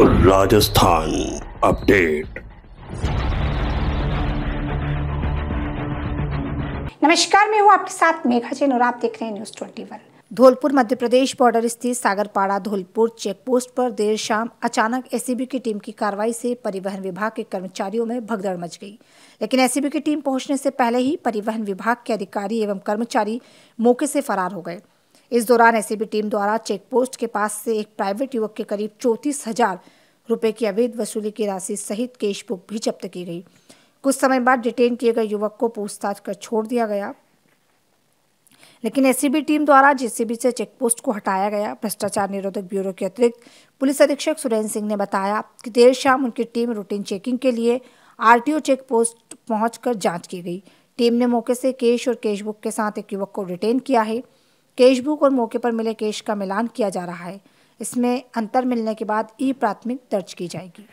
Rajasthan update नमस्कार मैं हूं आपके साथ मेघा जैन और आप देख रहे हैं न्यूज 21 धौलपुर मध्य प्रदेश बॉर्डर स्थित सागरपाड़ा धौलपुर चेक पोस्ट पर देर शाम अचानक एसीबी e की टीम की कार्रवाई से परिवहन विभाग के कर्मचारियों में भगदड़ मच गई लेकिन एसीबी e की टीम पहुंचने से पहले ही परिवहन विभाग के अधिकारी एवं कर्मचारी मौके से फरार हो गए इस दौरान एसीबी टीम द्वारा चेक पोस्ट के पास से एक प्राइवेट युवक के करीब चौंतीस हजार रुपये की अवैध वसूली की राशि सहित कैश बुक भी जब्त की गई कुछ समय बाद डिटेन किए गए युवक को पूछताछ कर छोड़ दिया गया लेकिन एसीबी टीम द्वारा जेसीबी से चेक पोस्ट को हटाया गया भ्रष्टाचार निरोधक ब्यूरो के अतिरिक्त पुलिस अधीक्षक सुरेंद्र सिंह ने बताया कि देर शाम उनकी टीम रूटीन चेकिंग के लिए आरटीओ पोस्ट पहुंचकर जांच की गई टीम ने मौके से कैश और कैश बुक के साथ एक युवक को डिटेन किया है केशबुक और मौके पर मिले केश का मिलान किया जा रहा है इसमें अंतर मिलने के बाद ई प्राथमिक दर्ज की जाएगी